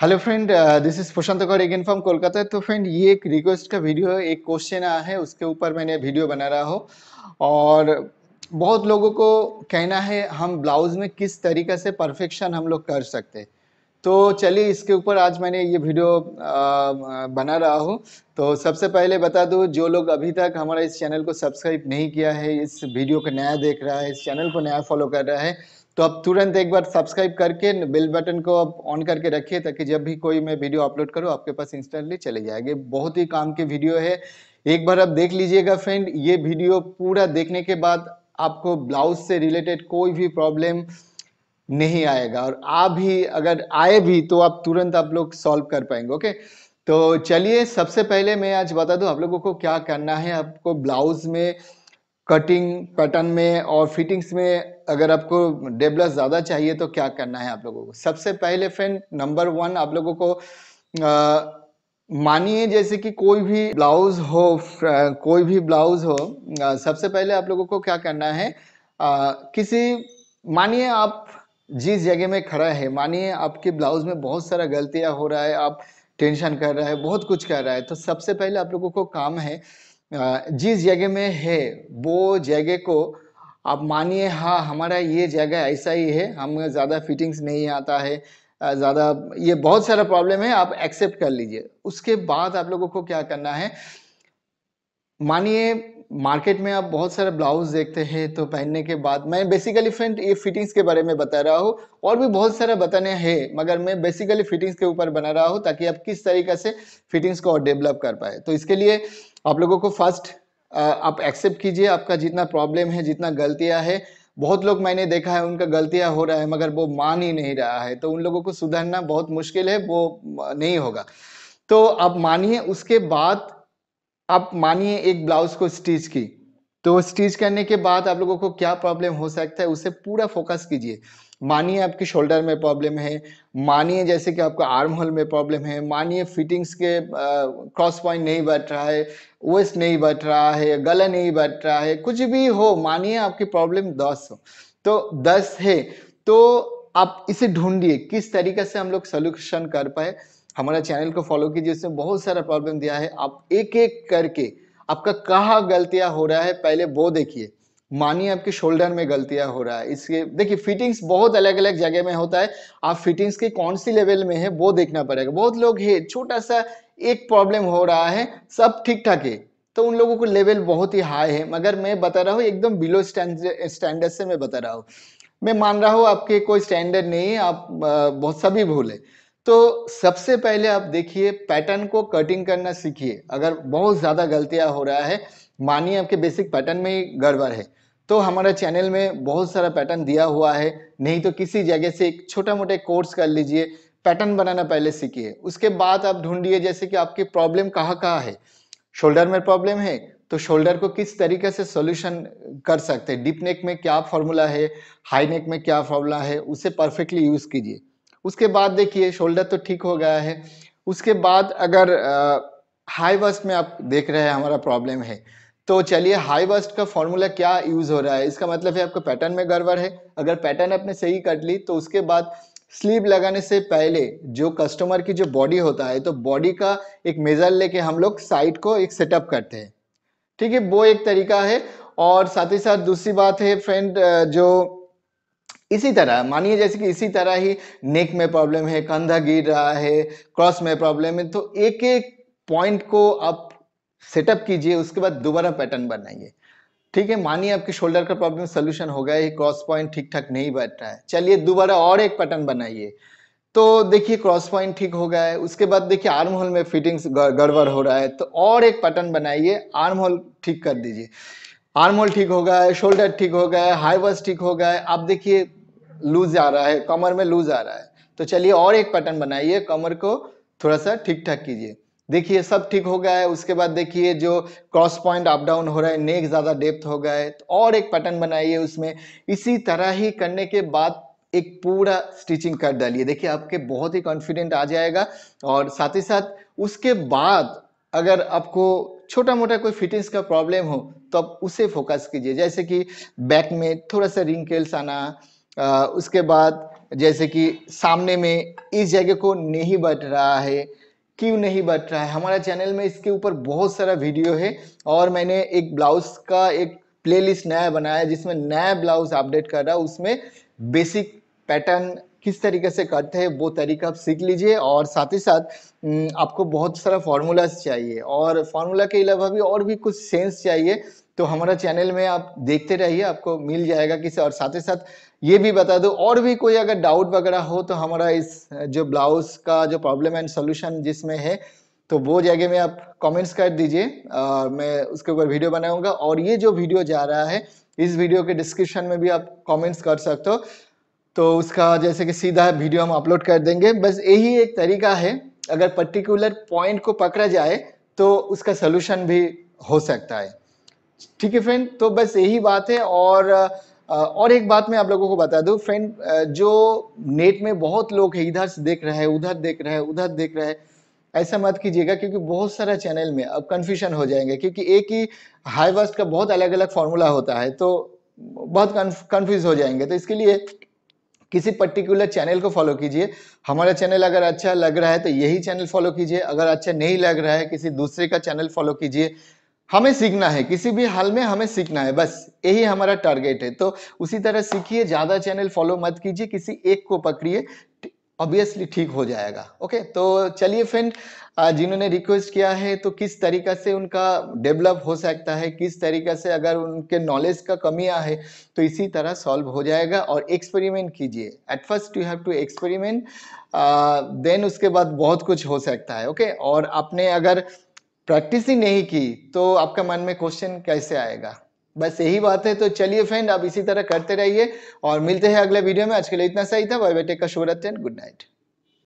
Hello friend this is Prashant Kaur again from Kolkata तो friend ये एक रिक्वेस्ट का वीडियो है एक क्वेश्चन आया है उसके ऊपर मैंने वीडियो बना रहा हो और बहुत लोगों को कहना है हम ब्लाउज में किस तरीके से परफेक्शन हम लोग कर सकते हैं तो चलिए इसके ऊपर आज मैंने ये वीडियो बना रहा हूँ तो सबसे पहले बता दूँ जो लोग अभी तक हमारा इस चैनल को सब्सक्राइब नहीं किया है इस वीडियो को नया देख रहा है इस चैनल को नया फॉलो कर रहा है तो आप तुरंत एक बार सब्सक्राइब करके बेल बटन को आप ऑन करके रखिए ताकि जब भी कोई मैं वीडियो अपलोड करूँ आपके पास इंस्टेंटली चले जाएंगे बहुत ही काम की वीडियो है एक बार आप देख लीजिएगा फ्रेंड ये वीडियो पूरा देखने के बाद आपको ब्लाउज से रिलेटेड कोई भी प्रॉब्लम नहीं आएगा और आ भी अगर आए भी तो आप तुरंत आप लोग सॉल्व कर पाएंगे ओके तो चलिए सबसे पहले मैं आज बता दूं आप लोगों को क्या करना है आपको ब्लाउज में कटिंग पैटर्न में और फिटिंग्स में अगर आपको डेबलस ज़्यादा चाहिए तो क्या करना है आप लोगों को सबसे पहले फ्रेंड नंबर वन आप लोगों को मानिए जैसे कि कोई भी ब्लाउज हो कोई भी ब्लाउज हो सबसे पहले आप लोगों को क्या करना है आ, किसी मानिए आप जिस जगह में खड़ा है मानिए आपके ब्लाउज में बहुत सारा गलतियाँ हो रहा है आप टेंशन कर रहा है बहुत कुछ कर रहा है तो सबसे पहले आप लोगों को काम है जिस जगह में है वो जगह को आप मानिए हाँ हमारा ये जगह ऐसा ही है हम ज़्यादा फिटिंग्स नहीं आता है ज़्यादा ये बहुत सारा प्रॉब्लम है आप एक्सेप्ट कर लीजिए उसके बाद आप लोगों को क्या करना है मानिए मार्केट में आप बहुत सारे ब्लाउज देखते हैं तो पहनने के बाद मैं बेसिकली फ्रेंड ये फिटिंग्स के बारे में बता रहा हूँ और भी बहुत सारे बताने हैं मगर मैं बेसिकली फिटिंग्स के ऊपर बना रहा हूँ ताकि आप किस तरीके से फिटिंग्स को और डेवलप कर पाए तो इसके लिए आप लोगों को फर्स्ट आप एक्सेप्ट कीजिए आपका जितना प्रॉब्लम है जितना गलतियाँ है बहुत लोग मैंने देखा है उनका गलतियाँ हो रहा है मगर वो मान ही नहीं रहा है तो उन लोगों को सुधरना बहुत मुश्किल है वो नहीं होगा तो आप मानिए उसके बाद आप मानिए एक ब्लाउज को स्टिच की तो स्टिच करने के बाद आप लोगों को क्या प्रॉब्लम हो सकता है उसे पूरा फोकस कीजिए मानिए आपके शोल्डर में प्रॉब्लम है मानिए जैसे कि आपका आर्म होल में प्रॉब्लम है मानिए फिटिंग्स के क्रॉस पॉइंट नहीं बैठ रहा है वेस्ट नहीं बैठ रहा है गला नहीं बैठ रहा है कुछ भी हो मानिए आपकी प्रॉब्लम दस हो तो दस है तो आप इसे ढूंढिए किस तरीके से हम लोग सोल्यूशन कर पाए हमारा चैनल को फॉलो कीजिए उसने बहुत सारा प्रॉब्लम दिया है आप एक एक करके आपका कहाँ गलतियाँ हो रहा है पहले वो देखिए मानिए आपके शोल्डर में गलतियां हो रहा है इसके देखिए फिटिंग्स बहुत अलग अलग जगह में होता है आप फिटिंग्स के कौन सी लेवल में है वो देखना पड़ेगा बहुत लोग है छोटा सा एक प्रॉब्लम हो रहा है सब ठीक ठाक है तो उन लोगों को लेवल बहुत ही हाई है मगर मैं बता रहा हूँ एकदम बिलो स्टैंडर्ड से मैं बता रहा हूँ मैं मान रहा हूँ आपके कोई स्टैंडर्ड नहीं है आप बहुत सभी भूल है तो सबसे पहले आप देखिए पैटर्न को कटिंग करना सीखिए अगर बहुत ज़्यादा गलतियाँ हो रहा है मानिए आपके बेसिक पैटर्न में ही गड़बड़ है तो हमारा चैनल में बहुत सारा पैटर्न दिया हुआ है नहीं तो किसी जगह से एक छोटा मोटा कोर्स कर लीजिए पैटर्न बनाना पहले सीखिए उसके बाद आप ढूंढिए जैसे कि आपकी प्रॉब्लम कहाँ कहाँ है शोल्डर में प्रॉब्लम है तो शोल्डर को किस तरीके से सॉल्यूशन कर सकते हैं डीप नेक में क्या फॉर्मूला है हाई नेक में क्या फॉर्मूला है उसे परफेक्टली यूज़ कीजिए उसके बाद देखिए शोल्डर तो ठीक हो गया है उसके बाद अगर हाई वस्ट में आप देख रहे हैं हमारा प्रॉब्लम है तो चलिए हाई वस्ट का फॉर्मूला क्या यूज़ हो रहा है इसका मतलब है आपका पैटर्न में गड़बड़ है अगर पैटर्न आपने सही कर ली तो उसके बाद स्लीव लगाने से पहले जो कस्टमर की जो बॉडी होता है तो बॉडी का एक मेज़र लेके हम लोग साइड को एक सेटअप करते हैं ठीक है वो एक तरीका है और साथ ही साथ दूसरी बात है फ्रेंड जो इसी तरह मानिए जैसे कि इसी तरह ही नेक में प्रॉब्लम है कंधा गिर रहा है क्रॉस में प्रॉब्लम है तो एक एक पॉइंट को आप सेटअप कीजिए उसके बाद दोबारा पैटर्न बनाइए ठीक है मानिए आपके शोल्डर का प्रॉब्लम सोल्यूशन हो गया है क्रॉस पॉइंट ठीक ठाक नहीं बैठ रहा है चलिए दोबारा और एक पैटर्न बनाइए तो देखिए क्रॉस पॉइंट ठीक हो गया है उसके बाद देखिए आर्म होल में फिटिंग्स गड़बड़ हो रहा है तो और एक पैटर्न बनाइए आर्म होल ठीक कर दीजिए आर्म होल ठीक हो गया है शोल्डर ठीक हो गया है हाई वर्स ठीक हो गया है आप देखिए लूज आ रहा है कमर में लूज आ रहा है तो चलिए और एक पैटर्न बनाइए कमर को थोड़ा सा ठीक ठाक कीजिए देखिए सब ठीक हो गया है उसके बाद देखिए जो क्रॉस पॉइंट अप डाउन हो रहा है नेक ज़्यादा डेप्थ हो गया है तो और एक पैटर्न बनाइए उसमें इसी तरह ही करने के बाद एक पूरा स्टिचिंग कर डालिए देखिए आपके बहुत ही कॉन्फिडेंट आ जाएगा और साथ ही साथ उसके बाद अगर आपको छोटा मोटा कोई फिटिंग्स का प्रॉब्लम हो तो आप उसे फोकस कीजिए जैसे कि बैक में थोड़ा सा रिंकेल्स आना आ, उसके बाद जैसे कि सामने में इस जगह को नहीं बट रहा है क्यों नहीं बट रहा है हमारा चैनल में इसके ऊपर बहुत सारा वीडियो है और मैंने एक ब्लाउज़ का एक प्लेलिस्ट नया बनाया जिसमें नया ब्लाउज़ अपडेट कर रहा उसमें बेसिक पैटर्न किस तरीके से करते हैं वो तरीका आप सीख लीजिए और साथ ही साथ आपको बहुत सारा फार्मूलाज चाहिए और फार्मूला के अलावा भी और भी कुछ सेंस चाहिए तो हम्म। हमारा चैनल में आप देखते रहिए आपको मिल जाएगा किसी और साथ ही साथ ये भी बता दो और भी कोई अगर डाउट वगैरह हो तो हमारा इस जो ब्लाउज का जो प्रॉब्लम एंड सोल्यूशन जिसमें है तो वो जगह में आप कमेंट्स कर दीजिए मैं उसके ऊपर वीडियो बनाऊंगा और ये जो वीडियो जा रहा है इस वीडियो के डिस्क्रिप्शन में भी आप कमेंट्स कर सकते हो तो उसका जैसे कि सीधा वीडियो हम अपलोड कर देंगे बस यही एक तरीका है अगर पर्टिकुलर पॉइंट को पकड़ा जाए तो उसका सोल्यूशन भी हो सकता है ठीक है फ्रेंड तो बस यही बात है और और एक बात मैं आप लोगों को बता दूं फ्रेंड जो नेट में बहुत लोग है इधर से देख रहे हैं उधर देख रहे हैं उधर देख रहे हैं ऐसा मत कीजिएगा क्योंकि बहुत सारा चैनल में अब कन्फ्यूजन हो जाएंगे क्योंकि एक ही हाई वर्स्ट का बहुत अलग अलग फॉर्मूला होता है तो बहुत कन्फ्यूज हो जाएंगे तो इसके लिए किसी पर्टिकुलर चैनल को फॉलो कीजिए हमारा चैनल अगर अच्छा लग रहा है तो यही चैनल फॉलो कीजिए अगर अच्छा नहीं लग रहा है किसी दूसरे का चैनल फॉलो कीजिए हमें सीखना है किसी भी हाल में हमें सीखना है बस यही हमारा टारगेट है तो उसी तरह सीखिए ज़्यादा चैनल फॉलो मत कीजिए किसी एक को पकड़िए ऑब्वियसली ठीक हो जाएगा ओके तो चलिए फ्रेंड जिन्होंने रिक्वेस्ट किया है तो किस तरीका से उनका डेवलप हो सकता है किस तरीका से अगर उनके नॉलेज का कमियां है तो इसी तरह सॉल्व हो जाएगा और एक्सपेरिमेंट कीजिए at first you have to experiment then उसके बाद बहुत कुछ हो सकता है ओके okay? और आपने अगर प्रैक्टिस ही नहीं की तो आपका मन में क्वेश्चन कैसे आएगा बस यही बात है तो चलिए फ्रेंड आप इसी तरह करते रहिए और मिलते हैं अगले वीडियो में आज के लिए इतना सही था बाय बेटे का शुभ गुड नाइट